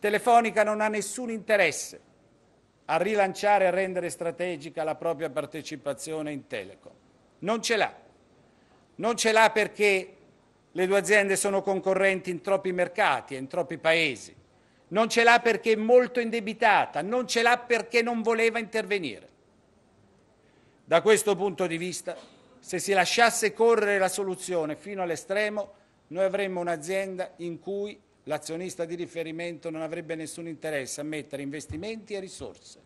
Telefonica non ha nessun interesse a rilanciare e rendere strategica la propria partecipazione in Telecom. Non ce l'ha. Non ce l'ha perché le due aziende sono concorrenti in troppi mercati e in troppi paesi. Non ce l'ha perché è molto indebitata, non ce l'ha perché non voleva intervenire. Da questo punto di vista, se si lasciasse correre la soluzione fino all'estremo, noi avremmo un'azienda in cui L'azionista di riferimento non avrebbe nessun interesse a mettere investimenti e risorse,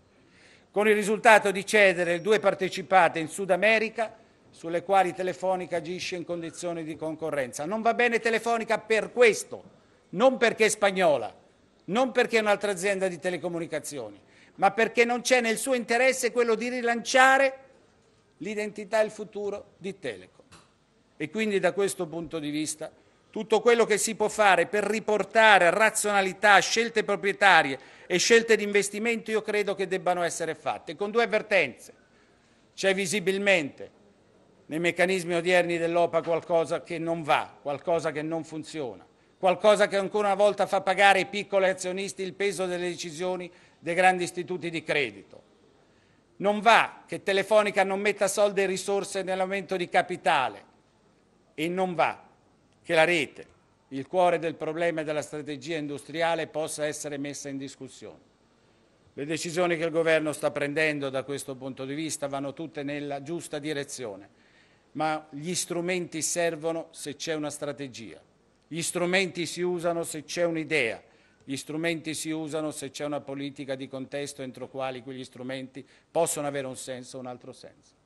con il risultato di cedere due partecipate in Sud America sulle quali Telefonica agisce in condizioni di concorrenza. Non va bene Telefonica per questo, non perché è spagnola, non perché è un'altra azienda di telecomunicazioni, ma perché non c'è nel suo interesse quello di rilanciare l'identità e il futuro di Telecom. E quindi da questo punto di vista tutto quello che si può fare per riportare razionalità, scelte proprietarie e scelte di investimento, io credo che debbano essere fatte, con due avvertenze. C'è visibilmente nei meccanismi odierni dell'OPA qualcosa che non va, qualcosa che non funziona, qualcosa che ancora una volta fa pagare ai piccoli azionisti il peso delle decisioni dei grandi istituti di credito. Non va che Telefonica non metta soldi e risorse nell'aumento di capitale e non va che la rete, il cuore del problema e della strategia industriale, possa essere messa in discussione. Le decisioni che il Governo sta prendendo da questo punto di vista vanno tutte nella giusta direzione, ma gli strumenti servono se c'è una strategia, gli strumenti si usano se c'è un'idea, gli strumenti si usano se c'è una politica di contesto entro quali quegli strumenti possono avere un senso o un altro senso.